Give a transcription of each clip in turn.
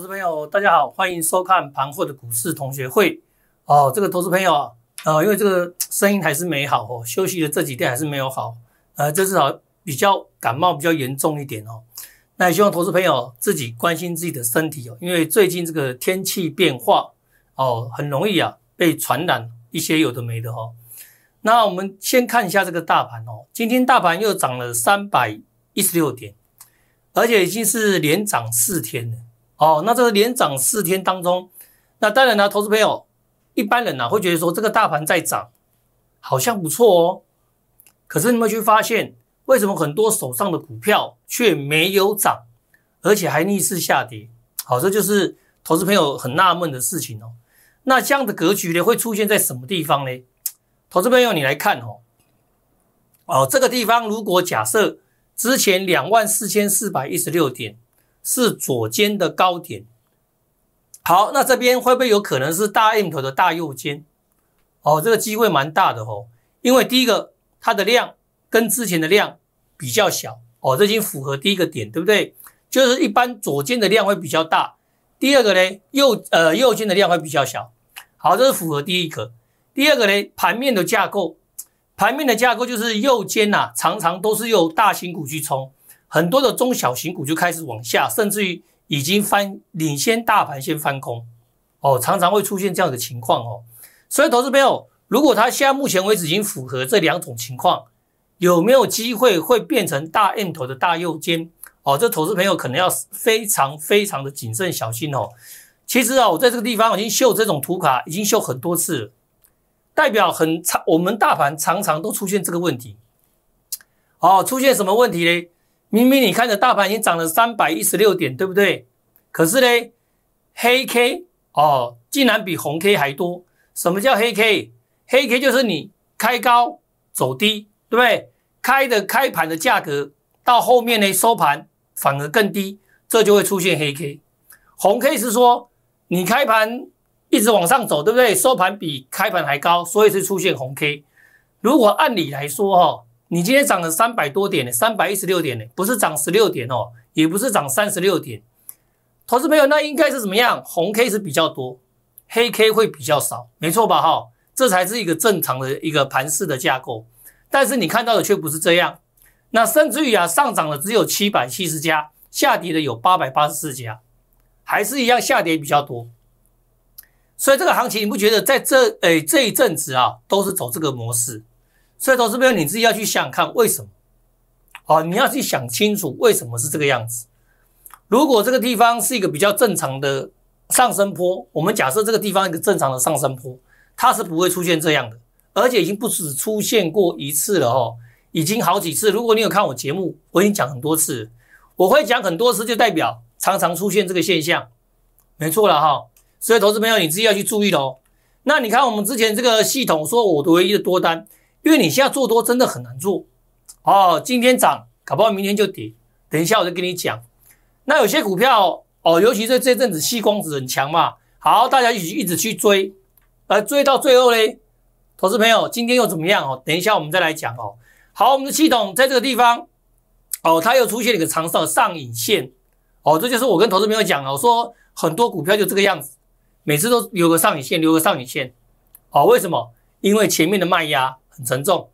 投资朋友，大家好，欢迎收看盘后的股市同学会哦。这个投资朋友啊，呃，因为这个声音还是没好哦，休息的这几天还是没有好，呃，这次好比较感冒，比较严重一点哦。那也希望投资朋友自己关心自己的身体哦，因为最近这个天气变化哦，很容易啊被传染一些有的没的哈。那我们先看一下这个大盘哦，今天大盘又涨了三百一十六点，而且已经是连涨四天了。哦，那这是连涨四天当中，那当然呢，投资朋友一般人呢会觉得说这个大盘在涨，好像不错哦。可是你们去发现，为什么很多手上的股票却没有涨，而且还逆势下跌？好，这就是投资朋友很纳闷的事情哦。那这样的格局呢，会出现在什么地方呢？投资朋友，你来看哦。哦，这个地方如果假设之前两万四千四百一十六点。是左肩的高点，好，那这边会不会有可能是大 M 头的大右肩？哦，这个机会蛮大的哦，因为第一个它的量跟之前的量比较小哦，这已经符合第一个点，对不对？就是一般左肩的量会比较大，第二个呢右呃右肩的量会比较小，好，这是符合第一个，第二个呢盘面的架构，盘面的架构就是右肩呐，常常都是用大型股去冲。很多的中小型股就开始往下，甚至于已经翻领先大盘先翻空哦，常常会出现这样的情况哦。所以，投资朋友，如果它现在目前为止已经符合这两种情况，有没有机会会变成大箭头的大右肩？哦，这投资朋友可能要非常非常的谨慎小心哦。其实啊，我在这个地方已经秀这种图卡，已经秀很多次，了，代表很常我们大盘常常都出现这个问题。哦，出现什么问题嘞？明明你看着大盘已经涨了三百一十六点，对不对？可是呢，黑 K 哦，竟然比红 K 还多。什么叫黑 K？黑 K 就是你开高走低，对不对？开的开盘的价格到后面呢收盘反而更低，这就会出现黑 K。红 K 是说你开盘一直往上走，对不对？收盘比开盘还高，所以是出现红 K。如果按理来说，哈。你今天涨了三百多点呢，三百一十六点呢，不是涨十六点哦，也不是涨三十六点。投资朋友，那应该是怎么样？红 K 是比较多，黑 K 会比较少，没错吧？哈，这才是一个正常的一个盘式的架构。但是你看到的却不是这样。那甚至于啊，上涨的只有七百七十家，下跌的有八百八十四家，还是一样下跌比较多。所以这个行情你不觉得在这诶这一阵子啊，都是走这个模式？所以，投资朋友，你自己要去想看为什么，好？你要去想清楚为什么是这个样子。如果这个地方是一个比较正常的上升坡，我们假设这个地方一个正常的上升坡，它是不会出现这样的，而且已经不止出现过一次了哦，已经好几次。如果你有看我节目，我已经讲很多次，我会讲很多次，就代表常常出现这个现象，没错了哈。所以，投资朋友，你自己要去注意喽。那你看，我们之前这个系统说，我的唯一的多单。因为你现在做多真的很难做哦，今天涨，搞不好明天就跌。等一下，我就跟你讲。那有些股票哦，尤其是这阵子西光子很强嘛，好，大家一起一直去追，而追到最后嘞，投资朋友，今天又怎么样哦？等一下我们再来讲哦。好，我们的系统在这个地方哦，它又出现一个长上上影线哦，这就是我跟投资朋友讲哦，说很多股票就这个样子，每次都留个上影线，留个上影线哦。为什么？因为前面的卖压。很沉重，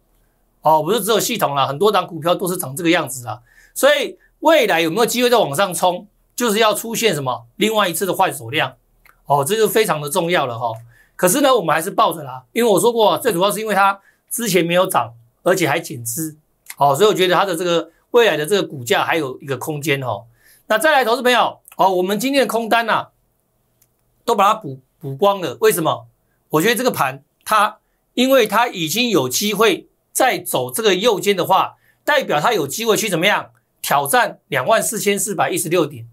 哦，不是只有系统了，很多档股票都是长这个样子的，所以未来有没有机会再往上冲，就是要出现什么另外一次的换手量，哦，这就非常的重要了哈。可是呢，我们还是抱着啦，因为我说过，最主要是因为它之前没有涨，而且还减资，哦，所以我觉得它的这个未来的这个股价还有一个空间哦。那再来，投资朋友，哦，我们今天的空单呢，都把它补补光了。为什么？我觉得这个盘它。因为它已经有机会再走这个右肩的话，代表它有机会去怎么样挑战两万四千四百一十六点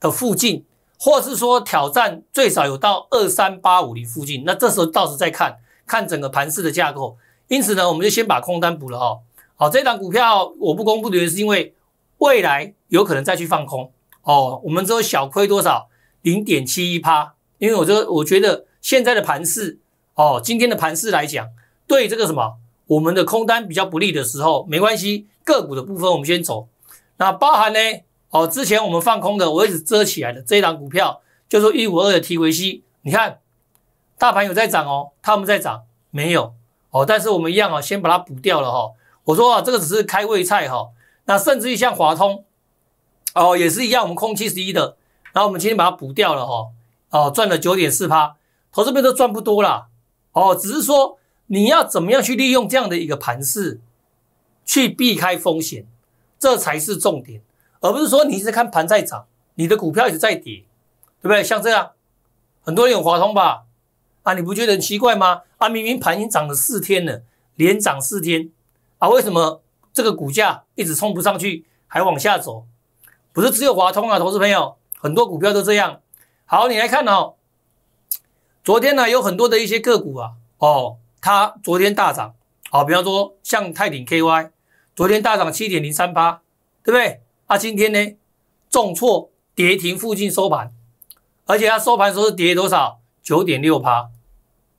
的附近，或是说挑战最少有到二三八五零附近。那这时候到时再看看整个盘势的架构。因此呢，我们就先把空单补了哦。好，这档股票我不公布的原因是因为未来有可能再去放空哦。我们只有小亏多少零点七一趴，因为我就我觉得现在的盘势。哦，今天的盘势来讲，对这个什么，我们的空单比较不利的时候，没关系，个股的部分我们先走。那包含呢，哦，之前我们放空的，我一直遮起来的这一档股票，就是一五二的 T v C，你看大盘有在涨哦，他们在涨没有？哦，但是我们一样啊，先把它补掉了哈。我说啊，这个只是开胃菜哈。那甚至于像华通，哦，也是一样，我们空七十一的，然后我们今天把它补掉了哈，哦，赚了九点四趴，投资币都赚不多了。哦，只是说你要怎么样去利用这样的一个盘势去避开风险，这才是重点，而不是说你一在看盘在涨，你的股票一直在跌，对不对？像这样，很多人有华通吧？啊，你不觉得很奇怪吗？啊，明明盘已经涨了四天了，连涨四天，啊，为什么这个股价一直冲不上去，还往下走？不是只有华通啊，投资朋友，很多股票都这样。好，你来看哦。昨天呢，有很多的一些个股啊，哦，它昨天大涨，好，比方说像泰鼎 KY，昨天大涨七点零三八，对不对？啊，今天呢重挫跌停附近收盘，而且它收盘时候是跌多少？九点六八。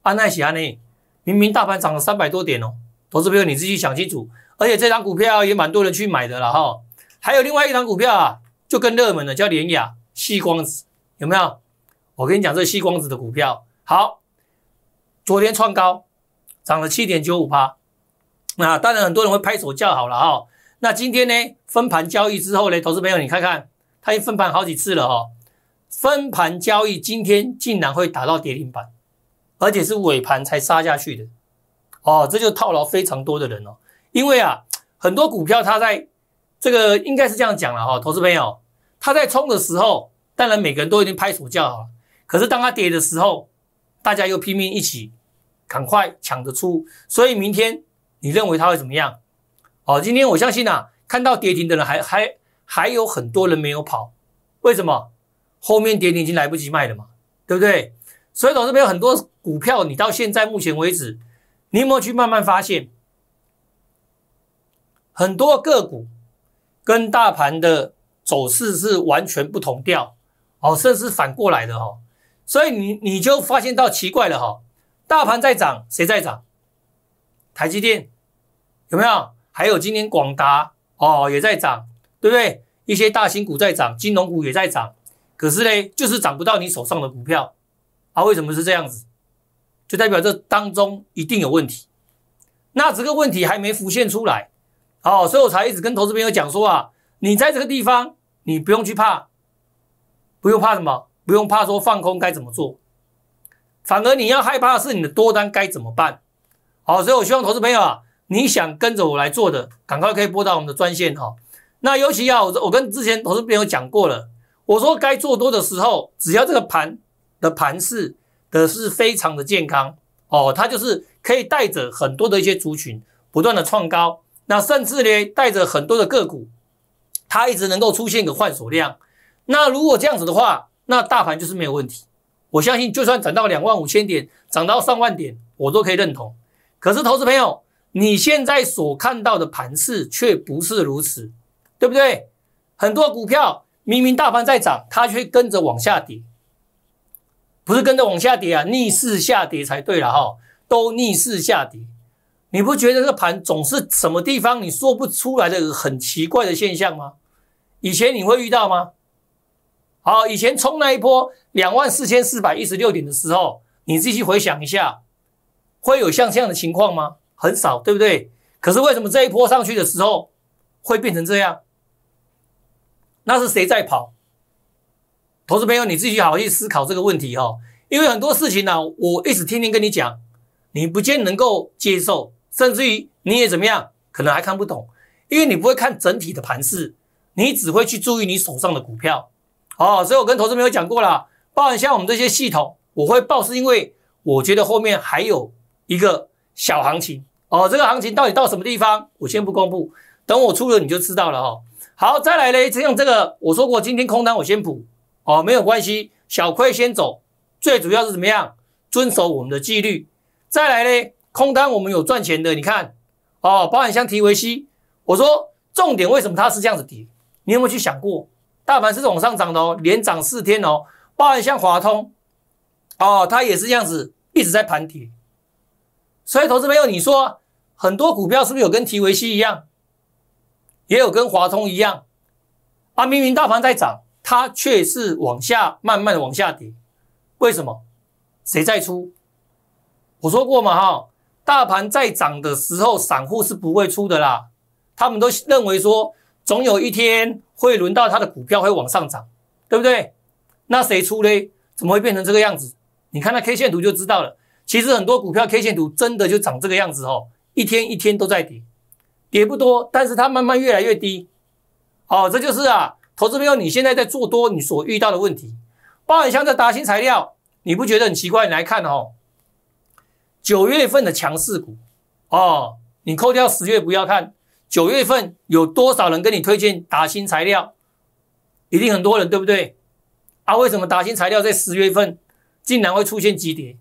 安耐喜安呢，明明大盘涨了三百多点哦，投资朋友你自己想清楚。而且这张股票也蛮多人去买的了哈。还有另外一张股票啊，就更热门的，叫联雅吸光子，有没有？我跟你讲，这吸光子的股票。好，昨天创高，涨了七点九五八，那当然很多人会拍手叫好了啊。那今天呢，分盘交易之后呢，投资朋友你看看，它已分盘好几次了哦。分盘交易今天竟然会打到跌停板，而且是尾盘才杀下去的，哦，这就套牢非常多的人哦。因为啊，很多股票它在这个应该是这样讲了哈，投资朋友，它在冲的时候，当然每个人都已经拍手叫好了，可是当它跌的时候。大家又拼命一起，赶快抢着出，所以明天你认为它会怎么样？哦，今天我相信呐，看到跌停的人还还还有很多人没有跑，为什么？后面跌停已经来不及卖了嘛，对不对？所以老师，边有很多股票，你到现在目前为止，你有没有去慢慢发现，很多个股跟大盘的走势是完全不同调，哦，甚至反过来的哦。所以你你就发现到奇怪了哈，大盘在涨，谁在涨？台积电有没有？还有今天广达哦也在涨，对不对？一些大型股在涨，金融股也在涨，可是呢，就是涨不到你手上的股票，啊，为什么是这样子？就代表这当中一定有问题。那这个问题还没浮现出来，哦，所以我才一直跟投资朋友讲说啊，你在这个地方，你不用去怕，不用怕什么？不用怕说放空该怎么做，反而你要害怕的是你的多单该怎么办？好，所以我希望投资朋友啊，你想跟着我来做的，赶快可以拨打我们的专线哈。那尤其啊，我我跟之前投资朋友讲过了，我说该做多的时候，只要这个盘的盘势的是非常的健康哦，它就是可以带着很多的一些族群不断的创高，那甚至呢带着很多的个股，它一直能够出现一个换手量。那如果这样子的话，那大盘就是没有问题，我相信就算涨到两万五千点，涨到上万点，我都可以认同。可是，投资朋友，你现在所看到的盘势却不是如此，对不对？很多股票明明大盘在涨，它却跟着往下跌，不是跟着往下跌啊，逆势下跌才对了哈，都逆势下跌。你不觉得这盘总是什么地方你说不出来的很奇怪的现象吗？以前你会遇到吗？好，以前冲那一波两万四千四百一十六点的时候，你自己回想一下，会有像这样的情况吗？很少，对不对？可是为什么这一波上去的时候会变成这样？那是谁在跑？投资朋友，你自己好好去思考这个问题哦。因为很多事情呢，我一直天天跟你讲，你不见能够接受，甚至于你也怎么样，可能还看不懂，因为你不会看整体的盘势，你只会去注意你手上的股票。哦，所以我跟投资朋友讲过了，包含箱我们这些系统，我会报是因为我觉得后面还有一个小行情哦，这个行情到底到什么地方，我先不公布，等我出了你就知道了哈。好，再来嘞，用这个我说过，今天空单我先补哦，没有关系，小亏先走，最主要是怎么样遵守我们的纪律。再来嘞，空单我们有赚钱的，你看哦，保险箱提维西，我说重点为什么它是这样子跌，你有没有去想过？大盘是往上涨的哦，连涨四天哦。包含像华通哦，它也是这样子，一直在盘底。所以，投资朋友，你说很多股票是不是有跟提维西一样，也有跟华通一样？啊，明明大盘在涨，它却是往下慢慢的往下跌。为什么？谁在出？我说过嘛哈，大盘在涨的时候，散户是不会出的啦。他们都认为说，总有一天。会轮到它的股票会往上涨，对不对？那谁出嘞？怎么会变成这个样子？你看那 K 线图就知道了。其实很多股票 K 线图真的就长这个样子哦，一天一天都在跌，跌不多，但是它慢慢越来越低。哦，这就是啊，投资朋友，你现在在做多，你所遇到的问题。包银箱的达新材料，你不觉得很奇怪？你来看哦，九月份的强势股哦，你扣掉十月不要看。九月份有多少人跟你推荐打新材料？一定很多人，对不对？啊，为什么打新材料在十月份竟然会出现急跌？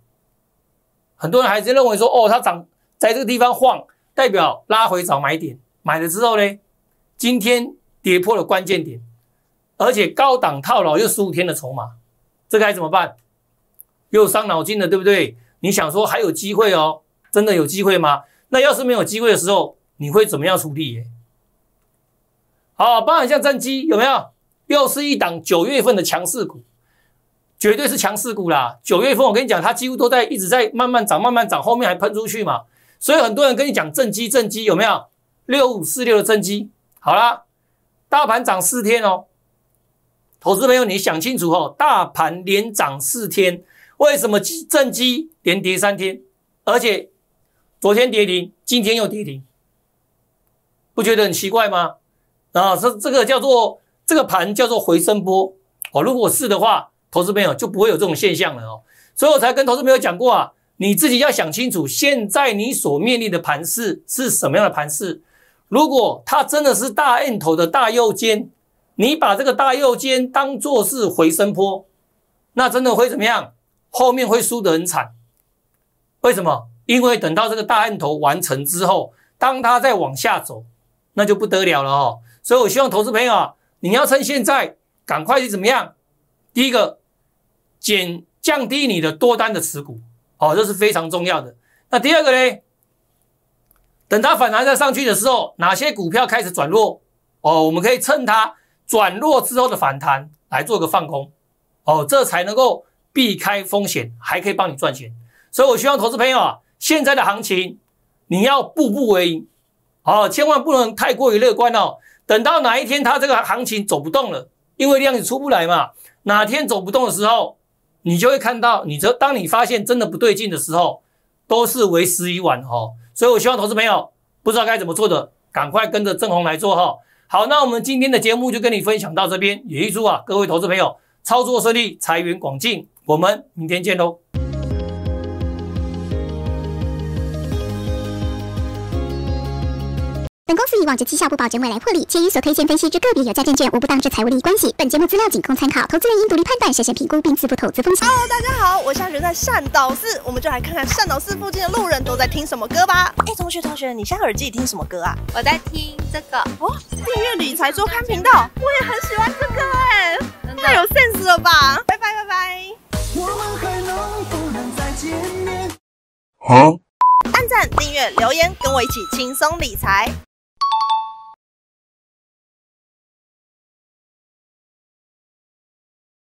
很多人还是认为说，哦，它涨在这个地方晃，代表拉回找买点，买了之后呢，今天跌破了关键点，而且高档套牢又十五天的筹码，这该怎么办？又伤脑筋了，对不对？你想说还有机会哦？真的有机会吗？那要是没有机会的时候？你会怎么样出理？好，包含像正机有没有？又是一档九月份的强势股，绝对是强势股啦。九月份我跟你讲，它几乎都在一直在慢慢涨，慢慢涨，后面还喷出去嘛。所以很多人跟你讲正机，正机有没有六五四六的正机？好啦，大盘涨四天哦，投资朋友，你想清楚哦，大盘连涨四天，为什么正机连跌三天，而且昨天跌停，今天又跌停？不觉得很奇怪吗？啊，这这个叫做这个盘叫做回声波哦。如果是的话，投资朋友就不会有这种现象了哦。所以我才跟投资朋友讲过啊，你自己要想清楚，现在你所面临的盘势是什么样的盘势。如果它真的是大摁头的大右肩，你把这个大右肩当做是回声波，那真的会怎么样？后面会输得很惨。为什么？因为等到这个大摁头完成之后，当它再往下走。那就不得了了哦，所以我希望投资朋友啊，你要趁现在赶快去怎么样？第一个减降低你的多单的持股，哦，这是非常重要的。那第二个呢？等它反弹再上去的时候，哪些股票开始转弱哦？我们可以趁它转弱之后的反弹来做个放空，哦，这才能够避开风险，还可以帮你赚钱。所以我希望投资朋友啊，现在的行情你要步步为营。好，千万不能太过于乐观哦。等到哪一天它这个行情走不动了，因为量也出不来嘛。哪天走不动的时候，你就会看到，你这当你发现真的不对劲的时候，都是为时已晚哦。所以我希望投资朋友不知道该怎么做的，赶快跟着正红来做哈。好，那我们今天的节目就跟你分享到这边，也预祝啊各位投资朋友操作顺利，财源广进。我们明天见喽。力望值绩效不保证未来获利，且与所推荐分析之个别有价证券无不当之财务利益关系。本节目资料仅供参考，投资人应独立判断、审慎评估并自负投资风险。Hello，大家好，我现在在善导寺，我们就来看看善导寺附近的路人都在听什么歌吧。哎，同学同学，你现在耳机里听什么歌啊？我在听这个哦，订阅理财周刊频道，我也很喜欢这个哎，太有 sense 了吧？拜拜拜拜。我能能不再面？好，按赞、订阅、留言，跟我一起轻松理财。